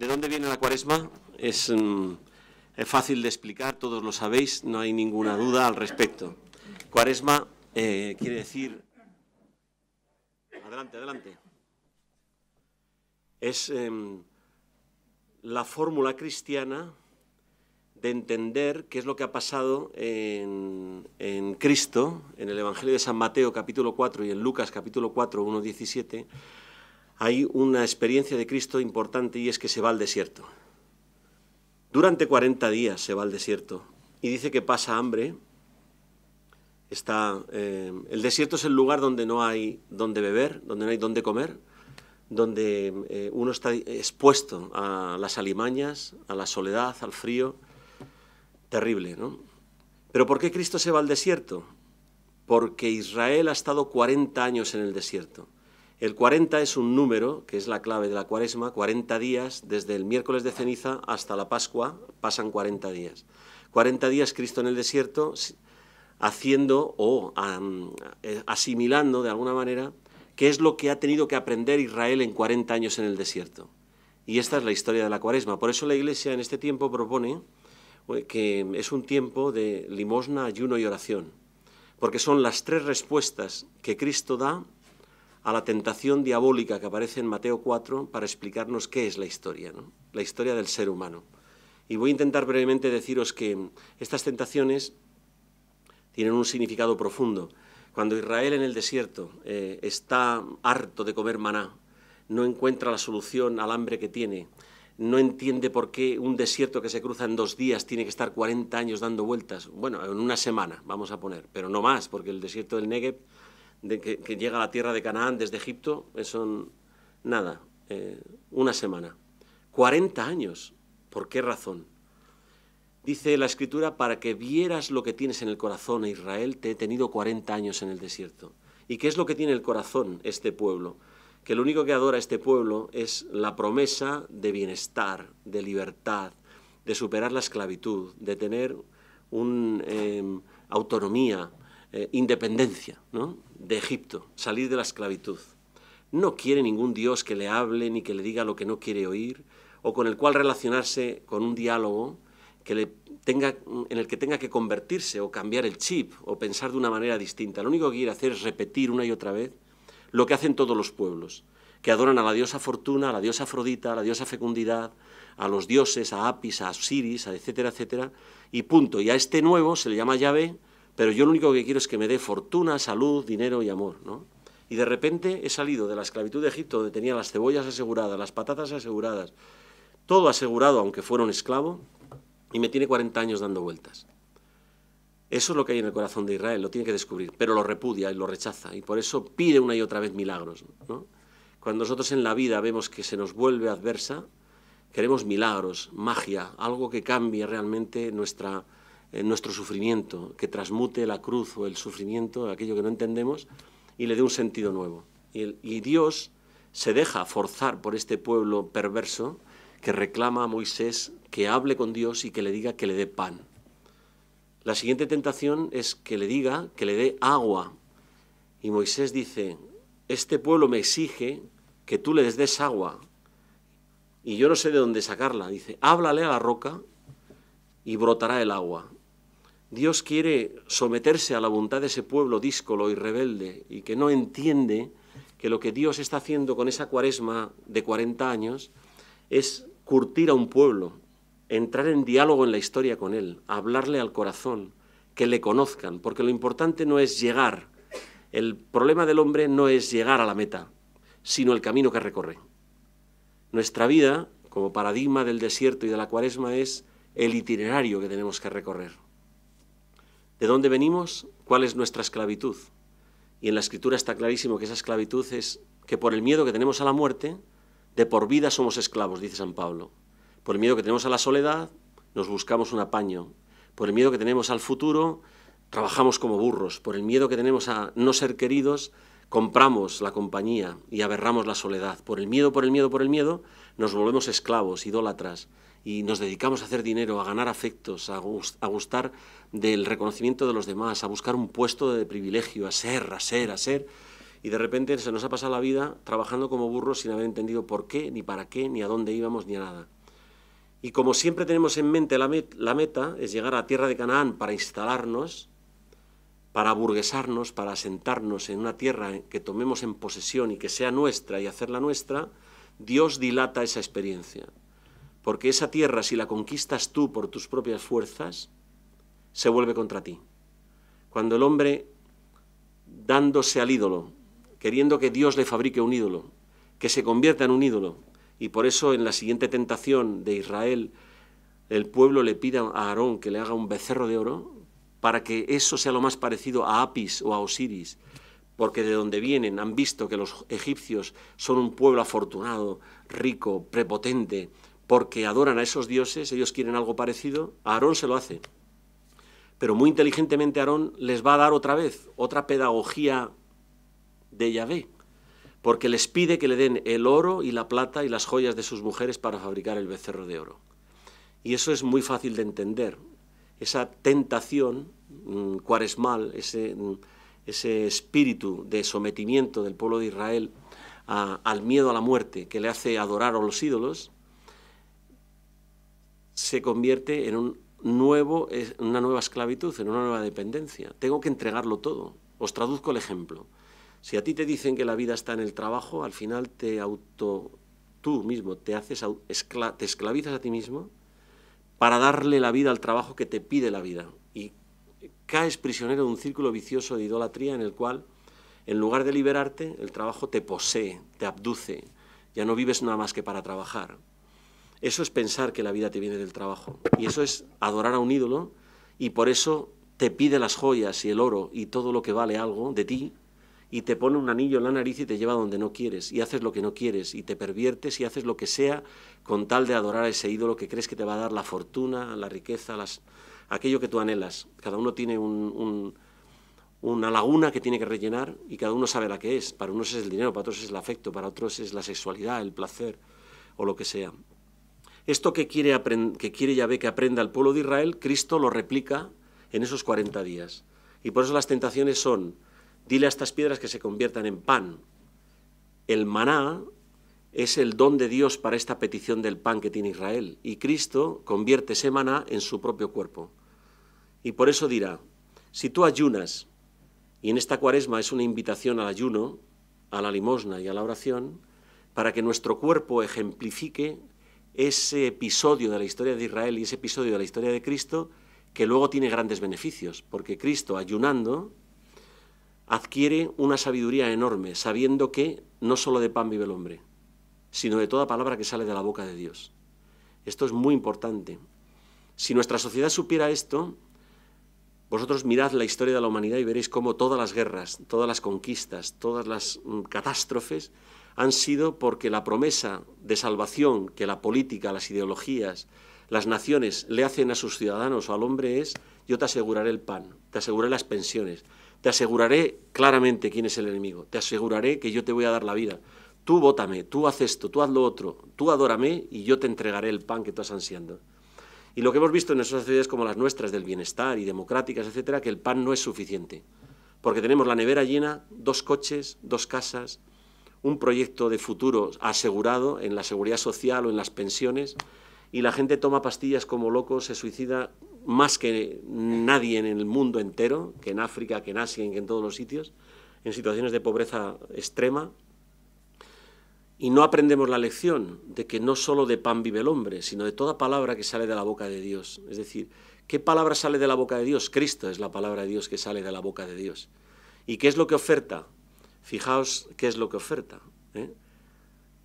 ¿De dónde viene la cuaresma? Mm, es, fácil de explicar, todos lo sabéis, no hay ninguna duda al respecto. Cuaresma eh, quiere decir... Adelante, adelante. Es em, la fórmula cristiana de entender qué es lo que ha pasado en, en, Cristo, en el Evangelio de San Mateo capítulo 4 y en Lucas capítulo 4, 1, 17, hay una experiencia de Cristo importante y es que se va al desierto. Durante 40 días se va al desierto y dice que pasa hambre. Está, eh, el desierto es el lugar donde no hay donde beber, donde no hay donde comer, donde eh, uno está expuesto a las alimañas, a la soledad, al frío. Terrible, ¿no? Pero ¿por qué Cristo se va al desierto? Porque Israel ha estado 40 años en el desierto. El 40 es un número, que es la clave de la cuaresma, 40 días, desde el miércoles de ceniza hasta la Pascua pasan 40 días. 40 días Cristo en el desierto haciendo o eh, asimilando de alguna manera qué es lo que ha tenido que aprender Israel en 40 años en el desierto. Y esta es la historia de la cuaresma. Por eso la Iglesia en este tiempo propone eh, que es un tiempo de limosna, ayuno y oración, porque son las tres respuestas que Cristo da a la tentación diabólica que aparece en Mateo 4 para explicarnos qué es la historia, la historia del ser humano. Y voy a intentar brevemente deciros que estas tentaciones tienen un significado profundo. Cuando Israel en el desierto eh, está harto de comer maná, no encuentra la solución al hambre que tiene, no entiende por qué un desierto que se cruza en dos días tiene que estar 40 años dando vueltas, bueno, en una semana, vamos a poner, pero no más, porque el desierto del Negev de que, llega a la tierra de Canaán desde Egipto, eh, son nada, eh, una semana. 40 años. ¿Por qué razón? Dice la escritura, para que vieras lo que tienes en el corazón, Israel, te he tenido 40 años en el desierto. ¿Y qué es lo que tiene el corazón este pueblo? Que lo único que adora este pueblo es la promesa de bienestar, de libertad, de superar la esclavitud, de tener una eh, autonomía, independencia. ¿no? de Egipto, salir de la esclavitud. No quiere ningún Dios que le hable ni que le diga lo que no quiere oír, o con el cual relacionarse con un diálogo que le tenga, en el que tenga que convertirse o cambiar el chip o pensar de una manera distinta. Lo único que quiere hacer es repetir una y otra vez lo que hacen todos los pueblos, que adoran a la diosa Fortuna, a la diosa Afrodita, a la diosa Fecundidad, a los dioses, a Apis, a Osiris, a etcétera, etcétera, y punto. Y a este nuevo se le llama Yahvé pero yo lo único que quiero es que me dé fortuna, salud, dinero y amor, Y de repente he salido de la esclavitud de Egipto, donde tenía las cebollas aseguradas, las patatas aseguradas, todo asegurado, aunque fuera un esclavo, y me tiene 40 años dando vueltas. Eso es lo que hay en el corazón de Israel, lo tiene que descubrir, pero lo repudia y lo rechaza, y por eso pide una y otra vez milagros. Cuando nosotros en la vida vemos que se nos vuelve adversa, queremos milagros, magia, algo que cambie realmente nuestra, eh, nuestro sufrimiento, que transmute la cruz o el sufrimiento, aquello que no entendemos, y le dé un sentido nuevo. Y, Dios se deja forzar por este pueblo perverso que reclama a Moisés que hable con Dios y que le diga que le dé pan. La siguiente tentación es que le diga que le dé agua. Y Moisés dice, este pueblo me exige que tú le des agua. Y yo no sé de dónde sacarla. Dice, háblale a la roca y brotará el agua. Dios quiere someterse a la voluntad de ese pueblo díscolo y rebelde y que no entiende que lo que Dios está haciendo con esa cuaresma de 40 años es curtir a un pueblo, entrar en diálogo en la historia con él, hablarle al corazón, que le conozcan, porque lo importante no es llegar, el problema del hombre no es llegar a la meta, sino el camino que recorre. Nuestra vida, como paradigma del desierto y de la cuaresma, es el itinerario que tenemos que recorrer de dónde venimos, cuál es nuestra esclavitud. Y en la escritura está clarísimo que esa esclavitud es que por el miedo que tenemos a la muerte, de por vida somos esclavos, dice San Pablo. Por el miedo que tenemos a la soledad, nos buscamos un apaño. Por el miedo que tenemos al futuro, trabajamos como burros. Por el miedo que tenemos a no ser queridos, compramos la compañía y aberramos la soledad. Por el miedo, por el miedo, por el miedo, nos volvemos esclavos, idólatras y nos dedicamos a hacer dinero, a ganar afectos, a, gustar del reconocimiento de los demás, a buscar un puesto de privilegio, a ser, a ser, a ser. Y de repente se nos ha pasado la vida trabajando como burros sin haber entendido por qué, ni para qué, ni a dónde íbamos, ni a nada. Y como siempre tenemos en mente la, meta, es llegar a tierra de Canaán para instalarnos, para burguesarnos, para asentarnos en una tierra que tomemos en posesión y que sea nuestra y hacerla nuestra, Dios dilata esa experiencia porque esa tierra, si la conquistas tú por tus propias fuerzas, se vuelve contra ti. Cuando el hombre, dándose al ídolo, queriendo que Dios le fabrique un ídolo, que se convierta en un ídolo, y por eso en la siguiente tentación de Israel, el pueblo le pida a Aarón que le haga un becerro de oro, para que eso sea lo más parecido a Apis o a Osiris, porque de donde vienen han visto que los egipcios son un pueblo afortunado, rico, prepotente, porque adoran a esos dioses, ellos quieren algo parecido, a Aarón se lo hace. Pero muy inteligentemente Aarón les va a dar otra vez, otra pedagogía de Yahvé, porque les pide que le den el oro y la plata y las joyas de sus mujeres para fabricar el becerro de oro. Y eso es muy fácil de entender. Esa tentación mm, cuaresmal, ese, mm, ese espíritu de sometimiento del pueblo de Israel al miedo a la muerte que le hace adorar a los ídolos, se convierte en un nuevo, una nueva esclavitud, en una nueva dependencia. Tengo que entregarlo todo. Os traduzco el ejemplo. Si a ti te dicen que la vida está en el trabajo, al final te auto, tú mismo te haces, te esclavizas a ti mismo para darle la vida al trabajo que te pide la vida y caes prisionero de un círculo vicioso de idolatría en el cual, en lugar de liberarte, el trabajo te posee, te abduce. Ya no vives nada más que para trabajar. Eso es pensar que la vida te viene del trabajo. Y eso es adorar a un ídolo y por eso te pide las joyas y el oro y todo lo que vale algo de ti y te pone un anillo en la nariz y te lleva donde no quieres y haces lo que no quieres y te perviertes y haces lo que sea con tal de adorar a ese ídolo que crees que te va a dar la fortuna, la riqueza, las, aquello que tú anhelas. Cada uno tiene una laguna que tiene que rellenar y cada uno sabe la que es. Para unos es el dinero, para otros es el afecto, para otros es la sexualidad, el placer o lo que sea. Esto que quiere, que quiere Yahvé que aprenda el pueblo de Israel, Cristo lo replica en esos 40 días. Y por eso las tentaciones son, dile a estas piedras que se conviertan en pan. El maná es el don de Dios para esta petición del pan que tiene Israel. Y Cristo convierte ese maná en su propio cuerpo. Y por eso dirá, si tú ayunas, y en esta cuaresma es una invitación al ayuno, a la limosna y a la oración, para que nuestro cuerpo ejemplifique ese episodio de la historia de Israel y ese episodio de la historia de Cristo que luego tiene grandes beneficios, porque Cristo ayunando adquiere una sabiduría enorme, sabiendo que no solo de pan vive el hombre, sino de toda palabra que sale de la boca de Dios. Esto es muy importante. Si nuestra sociedad supiera esto, vosotros mirad la historia de la humanidad y veréis cómo todas las guerras, todas las conquistas, todas las mm, catástrofes han sido porque la promesa de salvación que la política, las ideologías, las naciones le hacen a sus ciudadanos o al hombre es yo te aseguraré el pan, te aseguraré las pensiones, te aseguraré claramente quién es el enemigo, te aseguraré que yo te voy a dar la vida. Tú votame, tú haz esto, tú haz lo otro, tú adórame y yo te entregaré el pan que tú estás ansiando. Y lo que hemos visto en esas sociedades como las nuestras, del bienestar y democráticas, etcétera, que el pan no es suficiente. Porque tenemos la nevera llena, dos coches, dos casas, un proyecto de futuro asegurado en la seguridad social o en las pensiones y la gente toma pastillas como locos, se suicida más que nadie en el mundo entero, que en África, que en Asia, que en todos los sitios, en situaciones de pobreza extrema. Y no aprendemos la lección de que no solo de pan vive el hombre, sino de toda palabra que sale de la boca de Dios. Es decir, ¿qué palabra sale de la boca de Dios? Cristo es la palabra de Dios que sale de la boca de Dios. ¿Y qué es lo que oferta? Fijaos qué es lo que oferta. ¿eh?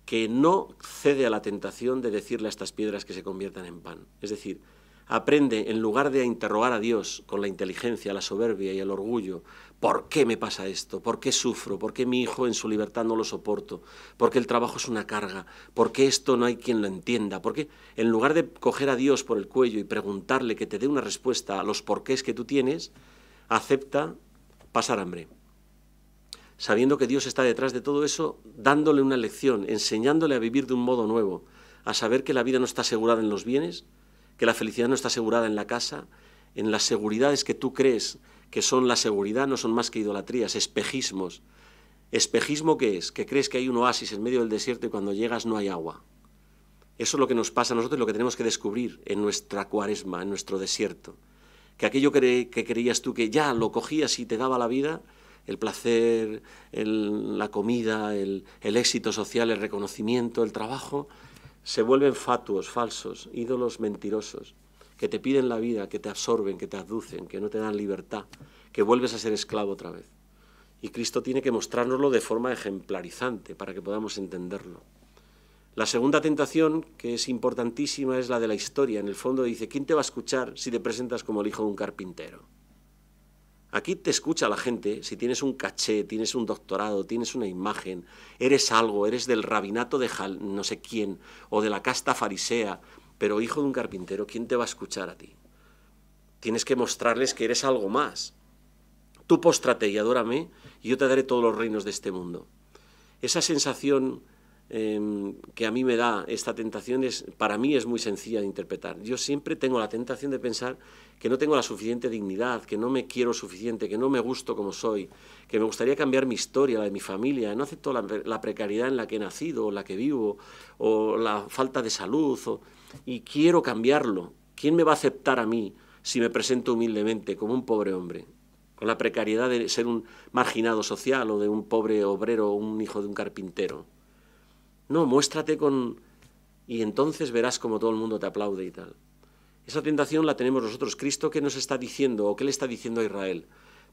Que no cede a la tentación de decirle a estas piedras que se conviertan en pan. Es decir, aprende, en lugar de interrogar a Dios con la inteligencia, la soberbia y el orgullo, ¿por qué me pasa esto? ¿Por qué sufro? ¿Por qué mi hijo en su libertad no lo soporto? ¿Por qué el trabajo es una carga? ¿Por qué esto no hay quien lo entienda? ¿Por qué? En lugar de coger a Dios por el cuello y preguntarle que te dé una respuesta a los porqués que tú tienes, acepta pasar hambre sabiendo que Dios está detrás de todo eso, dándole una lección, enseñándole a vivir de un modo nuevo, a saber que la vida no está asegurada en los bienes, que la felicidad no está asegurada en la casa, en las seguridades que tú crees que son la seguridad, no son más que idolatrías, espejismos. ¿Espejismo qué es? Que crees que hay un oasis en medio del desierto y cuando llegas no hay agua. Eso es lo que nos pasa a nosotros lo que tenemos que descubrir en nuestra cuaresma, en nuestro desierto. Que aquello que, creías tú que ya lo cogías y te daba la vida, el placer, la comida, el, éxito social, el reconocimiento, el trabajo, se vuelven fatuos, falsos, ídolos mentirosos, que te piden la vida, que te absorben, que te aducen, que no te dan libertad, que vuelves a ser esclavo otra vez. Y Cristo tiene que mostrárnoslo de forma ejemplarizante para que podamos entenderlo. La segunda tentación, que es importantísima, es la de la historia. En el fondo dice, ¿quién te va a escuchar si te presentas como el hijo de un carpintero? Aquí te escucha la gente, si tienes un caché, tienes un doctorado, tienes una imagen, eres algo, eres del rabinato de no sé quién, o de la casta farisea, pero hijo de un carpintero, ¿quién te va a escuchar a ti? Tienes que mostrarles que eres algo más. Tú póstrate y adórame, y yo te daré todos los reinos de este mundo. Esa sensación Em, que a mí me da esta tentación es, para mí es muy sencilla de interpretar. Yo siempre tengo la tentación de pensar que no tengo la suficiente dignidad, que no me quiero suficiente, que no me gusto como soy, que me gustaría cambiar mi historia, la de mi familia, no acepto la, precariedad en la que he nacido, o la que vivo, o la falta de salud, y quiero cambiarlo. ¿Quién me va a aceptar a mí si me presento humildemente como un pobre hombre? Con la precariedad de ser un marginado social o de un pobre obrero o un hijo de un carpintero. No, muéstrate con... y entonces verás como todo el mundo te aplaude y tal. Esa tentación la tenemos nosotros. Cristo, ¿qué nos está diciendo o qué le está diciendo a Israel?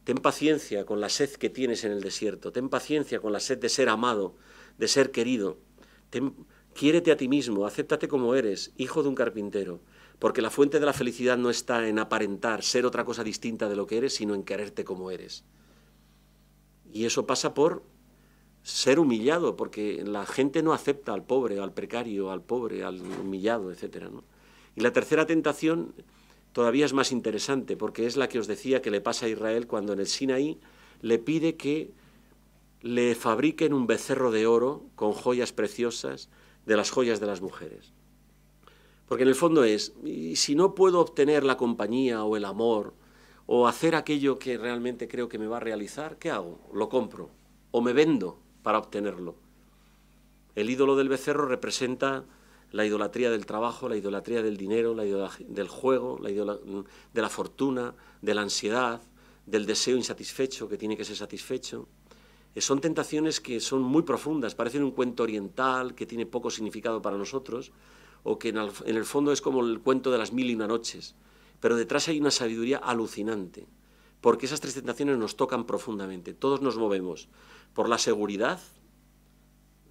Ten paciencia con la sed que tienes en el desierto, ten paciencia con la sed de ser amado, de ser querido. quiérete a ti mismo, acéptate como eres, hijo de un carpintero, porque la fuente de la felicidad no está en aparentar, ser otra cosa distinta de lo que eres, sino en quererte como eres. Y eso pasa por ser humillado, porque la gente no acepta al pobre, al precario, al pobre, al humillado, etc. Y la tercera tentación todavía es más interesante, porque es la que os decía que le pasa a Israel cuando en el Sinaí le pide que le fabriquen un becerro de oro con joyas preciosas de las joyas de las mujeres. Porque en el fondo es, si no puedo obtener la compañía o el amor o hacer aquello que realmente creo que me va a realizar, ¿qué hago? Lo compro o me vendo para obtenerlo. El ídolo del becerro representa la idolatría del trabajo, la idolatría del dinero, la del juego, la de la fortuna, de la ansiedad, del deseo insatisfecho que tiene que ser satisfecho. Eh, son tentaciones que son muy profundas, parecen un cuento oriental que tiene poco significado para nosotros, o que en el fondo es como el cuento de las mil y una noches, pero detrás hay una sabiduría alucinante porque esas tres tentaciones nos tocan profundamente. Todos nos movemos por la seguridad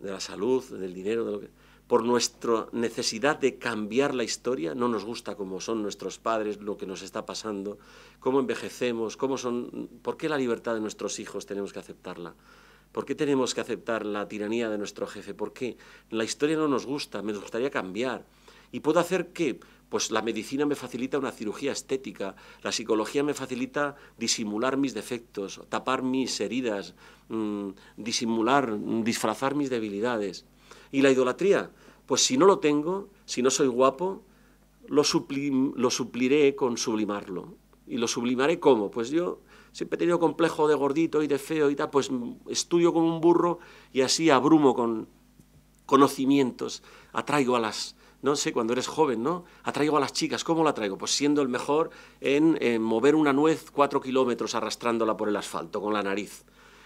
de la salud, del dinero, por nuestra necesidad de cambiar la historia. No nos gusta cómo son nuestros padres, lo que nos está pasando, cómo envejecemos, cómo son, por qué la libertad de nuestros hijos tenemos que aceptarla. ¿Por qué tenemos que aceptar la tiranía de nuestro jefe? ¿Por qué? La historia no nos gusta, me gustaría cambiar. ¿Y puedo hacer qué? pues la medicina me facilita una cirugía estética, la psicología me facilita disimular mis defectos, tapar mis heridas, mm, disimular, mm, disfrazar mis debilidades. Y la idolatría, pues si no lo tengo, si no soy guapo, lo, lo supliré con sublimarlo. ¿Y lo sublimaré cómo? Pues yo siempre he tenido complejo de gordito y de feo y tal, pues estudio como un burro y así abrumo con conocimientos, atraigo a las no sé, cuando eres joven, ¿no? Atraigo a las chicas, ¿cómo la traigo? Pues siendo el mejor en, mover una nuez cuatro kilómetros arrastrándola por el asfalto con la nariz.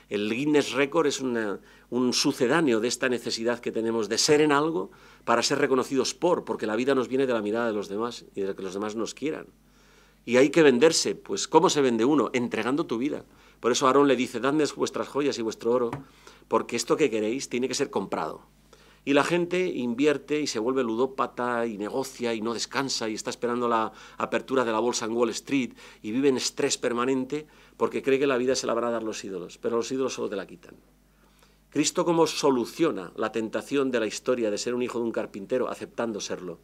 El Guinness Record es un sucedáneo de esta necesidad que tenemos de ser en algo para ser reconocidos por, porque la vida nos viene de la mirada de los demás y de que los demás nos quieran. Y hay que venderse, pues ¿cómo se vende uno? Entregando tu vida. Por eso Aarón le dice, dadme vuestras joyas y vuestro oro, porque esto que queréis tiene que ser comprado. Y la gente invierte y se vuelve ludópata y negocia y no descansa y está esperando la apertura de la bolsa en Wall Street y vive en estrés permanente porque cree que la vida se la van a dar los ídolos, pero los ídolos solo te la quitan. Cristo cómo soluciona la tentación de la historia de ser un hijo de un carpintero aceptando serlo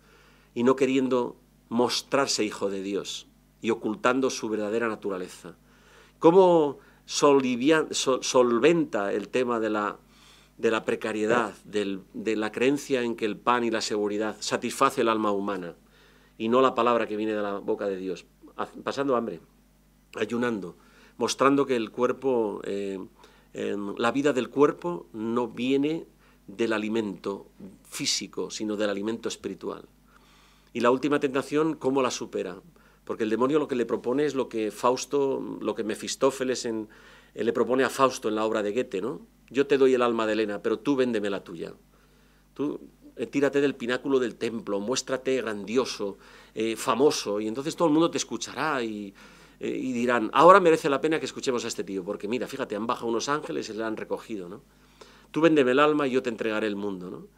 y no queriendo mostrarse hijo de Dios y ocultando su verdadera naturaleza. ¿Cómo solventa el tema de la de la precariedad, de la creencia en que el pan y la seguridad satisface el alma humana y no la palabra que viene de la boca de Dios, pasando hambre, ayunando, mostrando que el cuerpo, eh, em, la vida del cuerpo no viene del alimento físico, sino del alimento espiritual. Y la última tentación, ¿cómo la supera? Porque el demonio lo que le propone es lo que Fausto, lo que Mefistófeles le propone a Fausto en la obra de Goethe, ¿no? yo te doy el alma de Elena, pero tú véndeme la tuya. Tú eh, tírate del pináculo del templo, muéstrate grandioso, eh, famoso, y entonces todo el mundo te escuchará eh, y, dirán, ahora merece la pena que escuchemos a este tío, porque mira, fíjate, han bajado unos ángeles y le han recogido, ¿no? Tú véndeme el alma y yo te entregaré el mundo,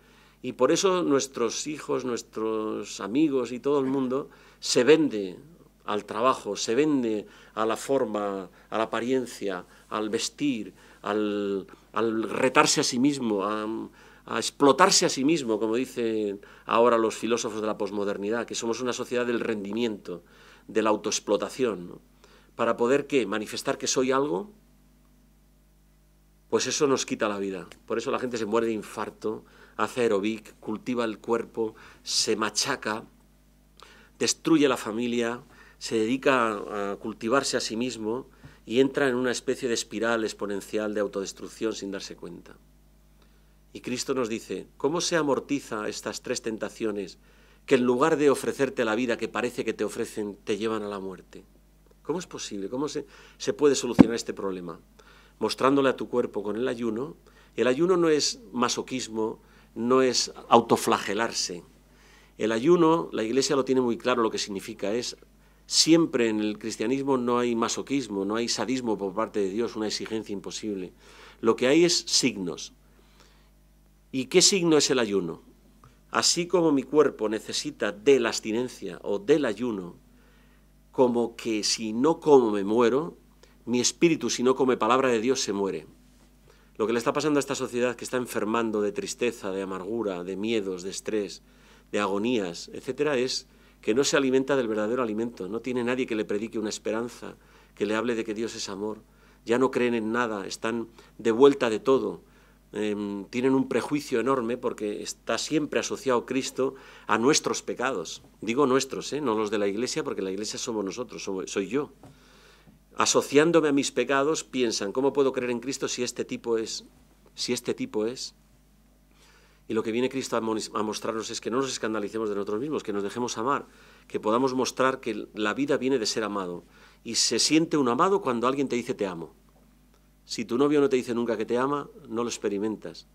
Y por eso nuestros hijos, nuestros amigos y todo el mundo se vende al trabajo, se vende a la forma, a la apariencia, al vestir, al, retarse a sí mismo, a, explotarse a sí mismo, como dicen ahora los filósofos de la posmodernidad, que somos una sociedad del rendimiento, de la autoexplotación. ¿Para poder qué? ¿Manifestar que soy algo? Pues eso nos quita la vida. Por eso la gente se muere de infarto, hace aerobic, cultiva el cuerpo, se machaca, destruye la familia, se dedica a cultivarse a sí mismo y entra en una especie de espiral exponencial de autodestrucción sin darse cuenta. Y Cristo nos dice, ¿cómo se amortiza estas tres tentaciones que en lugar de ofrecerte la vida que parece que te ofrecen, te llevan a la muerte? ¿Cómo es posible? ¿Cómo se, puede solucionar este problema? Mostrándole a tu cuerpo con el ayuno. El ayuno no es masoquismo, no es autoflagelarse. El ayuno, la Iglesia lo tiene muy claro lo que significa, es Siempre en el cristianismo no hay masoquismo, no hay sadismo por parte de Dios, una exigencia imposible. Lo que hay es signos. ¿Y qué signo es el ayuno? Así como mi cuerpo necesita de la abstinencia o del ayuno, como que si no como me muero, mi espíritu si no come palabra de Dios se muere. Lo que le está pasando a esta sociedad que está enfermando de tristeza, de amargura, de miedos, de estrés, de agonías, etcétera, es que no se alimenta del verdadero alimento, no tiene nadie que le predique una esperanza, que le hable de que Dios es amor, ya no creen en nada, están de vuelta de todo, em, tienen un prejuicio enorme porque está siempre asociado Cristo a nuestros pecados, digo nuestros, ¿eh? no los de la iglesia, porque la iglesia somos nosotros, soy, soy yo. Asociándome a mis pecados, piensan, ¿cómo puedo creer en Cristo si este tipo es? Si este tipo es. Y lo que viene Cristo a mostrarnos es que no nos escandalicemos de nosotros mismos, que nos dejemos amar, que podamos mostrar que la vida viene de ser amado. Y se siente un amado cuando alguien te dice te amo. Si tu novio no te dice nunca que te ama, no lo experimentas.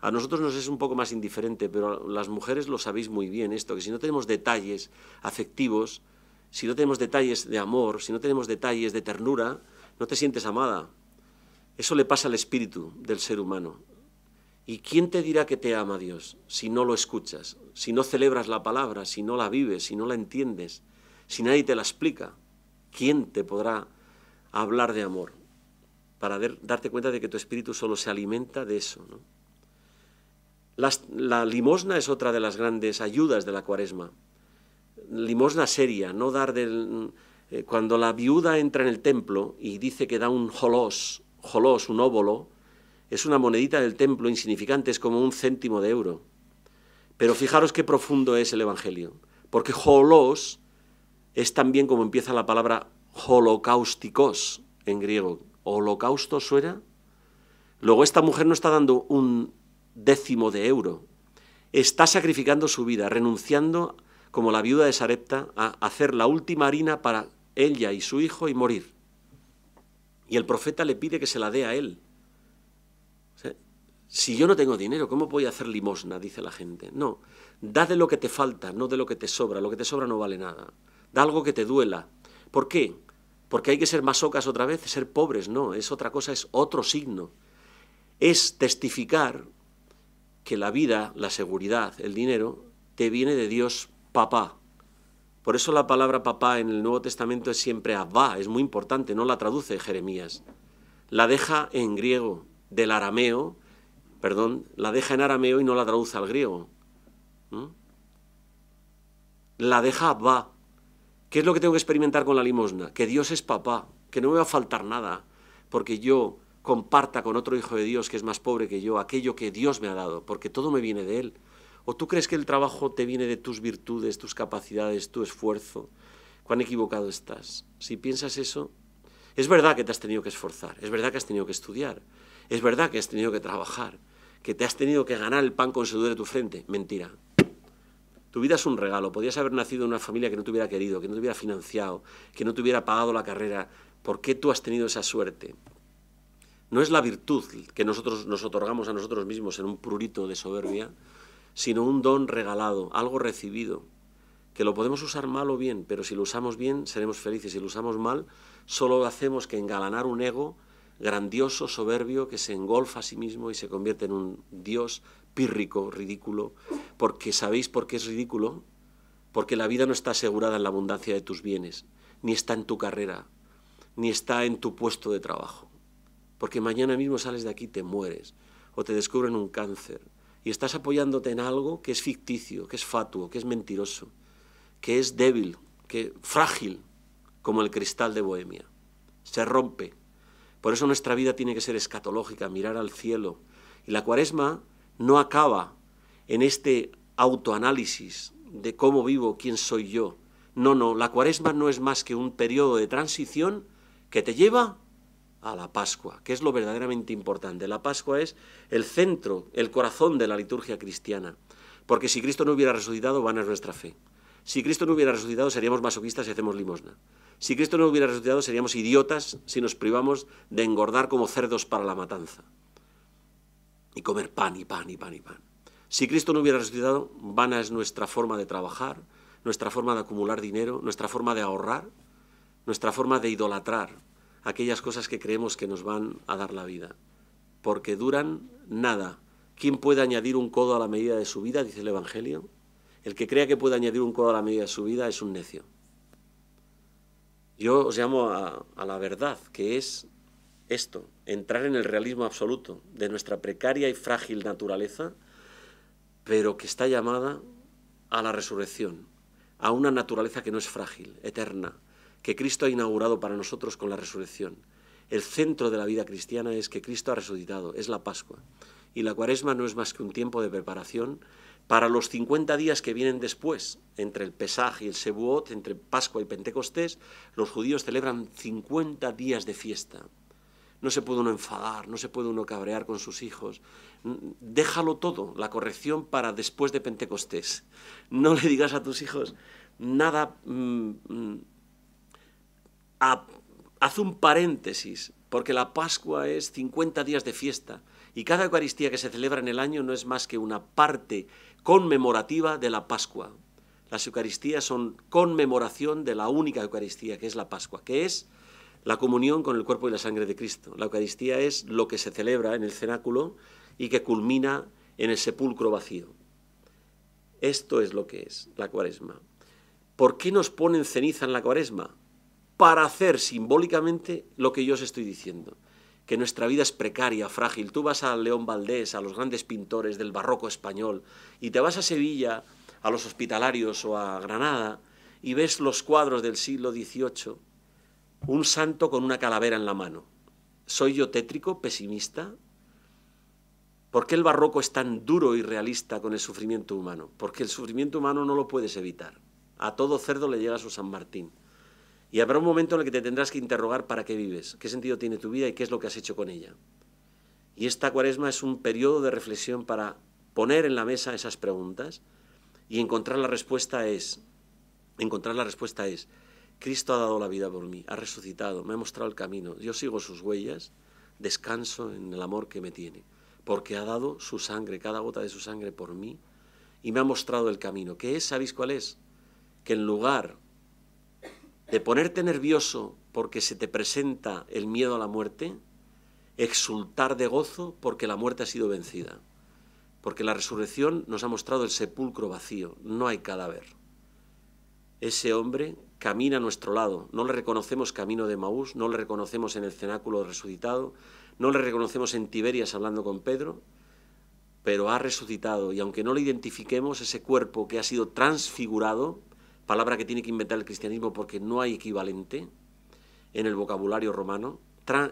A nosotros nos es un poco más indiferente, pero las mujeres lo sabéis muy bien esto, que si no tenemos detalles afectivos, si no tenemos detalles de amor, si no tenemos detalles de ternura, no te sientes amada. Eso le pasa al espíritu del ser humano. ¿Y quién te dirá que te ama Dios si no lo escuchas, si no celebras la palabra, si no la vives, si no la entiendes, si nadie te la explica? ¿Quién te podrá hablar de amor para darte cuenta de que tu espíritu solo se alimenta de eso? la limosna es otra de las grandes ayudas de la cuaresma. Limosna seria, no dar del... Eh, cuando la viuda entra en el templo y dice que da un holos, holos, un óbolo, es una monedita del templo insignificante, es como un céntimo de euro. Pero fijaros qué profundo es el Evangelio, porque holos es también como empieza la palabra holocausticos en griego. Holocausto suena. Luego esta mujer no está dando un décimo de euro, está sacrificando su vida, renunciando, como la viuda de Sarepta, a hacer la última harina para ella y su hijo y morir. Y el profeta le pide que se la dé a él. Si yo no tengo dinero, ¿cómo voy a hacer limosna? Dice la gente. No, da de lo que te falta, no de lo que te sobra. Lo que te sobra no vale nada. Da algo que te duela. ¿Por qué? Porque hay que ser masocas otra vez, ser pobres, no. Es otra cosa, es otro signo. Es testificar que la vida, la seguridad, el dinero, te viene de Dios papá. Por eso la palabra papá en el Nuevo Testamento es siempre abba, es muy importante, no la traduce Jeremías. La deja en griego, del arameo, perdón, la deja en arameo y no la traduce al griego. ¿Mm? La deja va. ¿Qué es lo que tengo que experimentar con la limosna? Que Dios es papá, que no me va a faltar nada, porque yo comparta con otro hijo de Dios que es más pobre que yo aquello que Dios me ha dado, porque todo me viene de Él. ¿O tú crees que el trabajo te viene de tus virtudes, tus capacidades, tu esfuerzo? ¿Cuán equivocado estás? Si piensas eso, es verdad que te has tenido que esforzar, es verdad que has tenido que estudiar, es verdad que has tenido que trabajar, que te has tenido que ganar el pan con sudor de tu frente. Mentira. Tu vida es un regalo. Podías haber nacido en una familia que no te hubiera querido, que no te hubiera financiado, que no te hubiera pagado la carrera. ¿Por qué tú has tenido esa suerte? No es la virtud que nosotros nos otorgamos a nosotros mismos en un prurito de soberbia, sino un don regalado, algo recibido, que lo podemos usar mal o bien, pero si lo usamos bien seremos felices, si lo usamos mal solo hacemos que engalanar un ego grandioso, soberbio, que se engolfa a sí mismo y se convierte en un Dios pírrico, ridículo, porque sabéis por qué es ridículo, porque la vida no está asegurada en la abundancia de tus bienes, ni está en tu carrera, ni está en tu puesto de trabajo, porque mañana mismo sales de aquí y te mueres, o te descubren un cáncer, y estás apoyándote en algo que es ficticio, que es fatuo, que es mentiroso, que es débil, que frágil, como el cristal de Bohemia. Se rompe, por eso nuestra vida tiene que ser escatológica, mirar al cielo. Y la cuaresma no acaba en este autoanálisis de cómo vivo, quién soy yo. No, no, la cuaresma no es más que un periodo de transición que te lleva a la Pascua, que es lo verdaderamente importante. La Pascua es el centro, el corazón de la liturgia cristiana, porque si Cristo no hubiera resucitado, van ser nuestra fe. Si Cristo no hubiera resucitado, seríamos masoquistas y hacemos limosna. Si Cristo no hubiera resucitado, seríamos idiotas si nos privamos de engordar como cerdos para la matanza. Y comer pan y pan y pan y pan. Si Cristo no hubiera resucitado, vana es nuestra forma de trabajar, nuestra forma de acumular dinero, nuestra forma de ahorrar, nuestra forma de idolatrar aquellas cosas que creemos que nos van a dar la vida. Porque duran nada. ¿Quién puede añadir un codo a la medida de su vida? Dice el Evangelio. El que crea que puede añadir un codo a la medida de su vida es un necio. Yo os llamo a, la verdad, que es esto, entrar en el realismo absoluto de nuestra precaria y frágil naturaleza, pero que está llamada a la resurrección, a una naturaleza que no es frágil, eterna, que Cristo ha inaugurado para nosotros con la resurrección. El centro de la vida cristiana es que Cristo ha resucitado, es la Pascua. Y la cuaresma no es más que un tiempo de preparación para los 50 días que vienen después, entre el Pesaj y el Sebuot, entre Pascua y Pentecostés, los judíos celebran 50 días de fiesta. No se puede uno enfadar, no se puede uno cabrear con sus hijos. Déjalo todo, la corrección para después de Pentecostés. No le digas a tus hijos nada... Mm, mm, haz un paréntesis, porque la Pascua es 50 días de fiesta y cada Eucaristía que se celebra en el año no es más que una parte conmemorativa de la Pascua. Las Eucaristías son conmemoración de la única Eucaristía, que es la Pascua, que es la comunión con el cuerpo y la sangre de Cristo. La Eucaristía es lo que se celebra en el cenáculo y que culmina en el sepulcro vacío. Esto es lo que es la cuaresma. ¿Por qué nos ponen ceniza en la cuaresma? Para hacer simbólicamente lo que yo os estoy diciendo que nuestra vida es precaria, frágil. Tú vas a León Valdés, a los grandes pintores del barroco español, y te vas a Sevilla, a los hospitalarios o a Granada, y ves los cuadros del siglo XVIII, un santo con una calavera en la mano. ¿Soy yo tétrico, pesimista? ¿Por qué el barroco es tan duro y realista con el sufrimiento humano? Porque el sufrimiento humano no lo puedes evitar. A todo cerdo le llega su San Martín. Y habrá un momento en el que te tendrás que interrogar para qué vives, qué sentido tiene tu vida y qué es lo que has hecho con ella. Y esta cuaresma es un periodo de reflexión para poner en la mesa esas preguntas y encontrar la respuesta es, encontrar la respuesta es, Cristo ha dado la vida por mí, ha resucitado, me ha mostrado el camino, yo sigo sus huellas, descanso en el amor que me tiene, porque ha dado su sangre, cada gota de su sangre por mí, y me ha mostrado el camino, que es, ¿sabéis cuál es? Que en lugar de ponerte nervioso porque se te presenta el miedo a la muerte, exultar de gozo porque la muerte ha sido vencida, porque la resurrección nos ha mostrado el sepulcro vacío, no hay cadáver. Ese hombre camina a nuestro lado, no le reconocemos camino de Maús, no le reconocemos en el cenáculo resucitado, no le reconocemos en Tiberias hablando con Pedro, pero ha resucitado y aunque no le identifiquemos, ese cuerpo que ha sido transfigurado, palabra que tiene que inventar el cristianismo porque no hay equivalente en el vocabulario romano,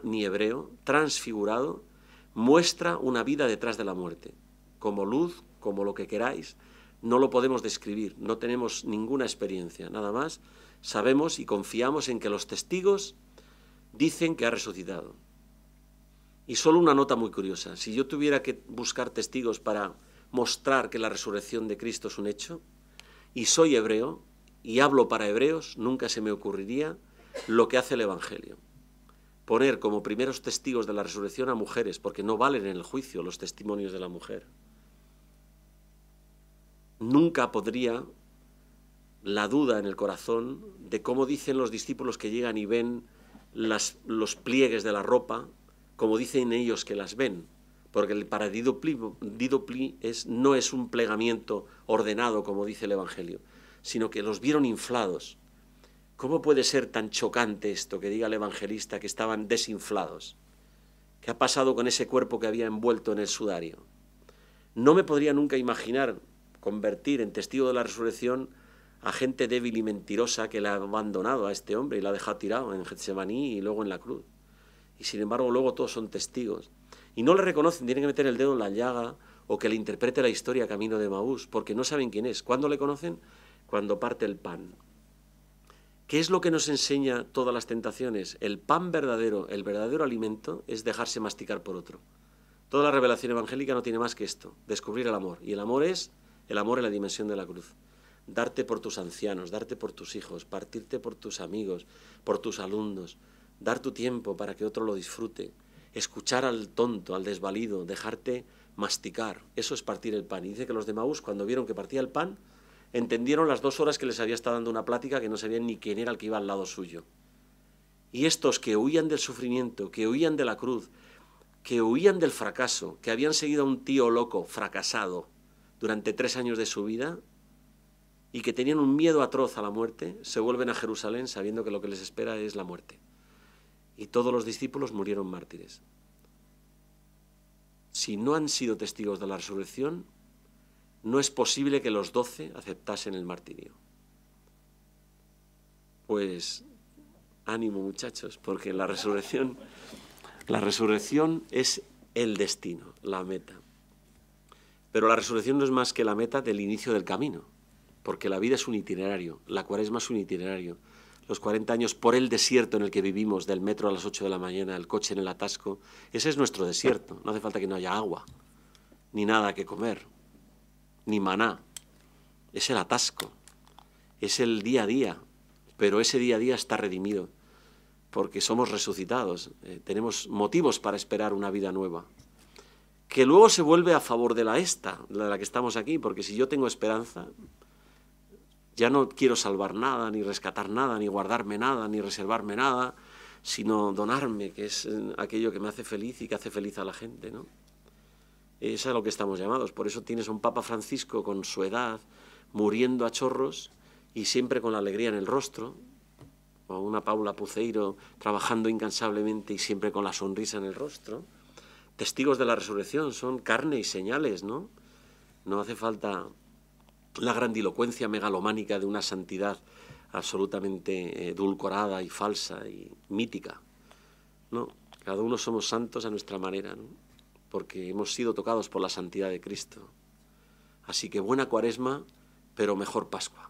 ni hebreo, transfigurado, muestra una vida detrás de la muerte, como luz, como lo que queráis, no lo podemos describir, no tenemos ninguna experiencia, nada más sabemos y confiamos en que los testigos dicen que ha resucitado. Y solo una nota muy curiosa, si yo tuviera que buscar testigos para mostrar que la resurrección de Cristo es un hecho, y soy hebreo, y hablo para hebreos, nunca se me ocurriría lo que hace el Evangelio. Poner como primeros testigos de la resurrección a mujeres, porque no valen en el juicio los testimonios de la mujer. Nunca podría la duda en el corazón de cómo dicen los discípulos que llegan y ven los pliegues de la ropa, como dicen ellos que las ven, porque el paradidopli no es un plegamiento ordenado, como dice el Evangelio, sino que los vieron inflados. ¿Cómo puede ser tan chocante esto que diga el evangelista que estaban desinflados? ¿Qué ha pasado con ese cuerpo que había envuelto en el sudario? No me podría nunca imaginar convertir en testigo de la resurrección a gente débil y mentirosa que le ha abandonado a este hombre y la ha dejado tirado en Getsemaní y luego en la cruz. Y sin embargo luego todos son testigos. Y no le reconocen, tienen que meter el dedo en la llaga o que le interprete la historia Camino de Maús, porque no saben quién es. ¿Cuándo le conocen? cuando parte el pan. ¿Qué es lo que nos enseña todas las tentaciones? El pan verdadero, el verdadero alimento, es dejarse masticar por otro. Toda la revelación evangélica no tiene más que esto, descubrir el amor. Y el amor es el amor en la dimensión de la cruz. Darte por tus ancianos, darte por tus hijos, partirte por tus amigos, por tus alumnos, dar tu tiempo para que otro lo disfrute, escuchar al tonto, al desvalido, dejarte masticar. Eso es partir el pan. Y dice que los de Maús, cuando vieron que partía el pan, entendieron las dos horas que les había estado dando una plática que no sabían ni quién era el que iba al lado suyo. Y estos que huían del sufrimiento, que huían de la cruz, que huían del fracaso, que habían seguido a un tío loco, fracasado, durante tres años de su vida, y que tenían un miedo atroz a la muerte, se vuelven a Jerusalén sabiendo que lo que les espera es la muerte. Y todos los discípulos murieron mártires. Si no han sido testigos de la resurrección, no es posible que los doce aceptasen el martirio. Pues ánimo muchachos, porque la resurrección, la resurrección es el destino, la meta. Pero la resurrección no es más que la meta del inicio del camino, porque la vida es un itinerario, la cuaresma es un itinerario. Los 40 años por el desierto en el que vivimos, del metro a las 8 de la mañana, el coche en el atasco, ese es nuestro desierto. No hace falta que no haya agua, ni nada que comer, ni maná. Es el atasco, es el día a día, pero ese día a día está redimido, porque somos resucitados, eh, tenemos motivos para esperar una vida nueva, que luego se vuelve a favor de la esta, de la que estamos aquí, porque si yo tengo esperanza, ya no quiero salvar nada, ni rescatar nada, ni guardarme nada, ni reservarme nada, sino donarme, que es eh, aquello que me hace feliz y que hace feliz a la gente, ¿no? es a lo que estamos llamados. Por eso tienes a un Papa Francisco con su edad, muriendo a chorros y siempre con la alegría en el rostro, o una Paula Puceiro trabajando incansablemente y siempre con la sonrisa en el rostro. Testigos de la resurrección son carne y señales, ¿no? No hace falta la grandilocuencia megalománica de una santidad absolutamente eh, edulcorada y falsa y mítica. No, cada uno somos santos a nuestra manera, ¿no? porque hemos sido tocados por la santidad de Cristo. Así que buena cuaresma, pero mejor Pascua.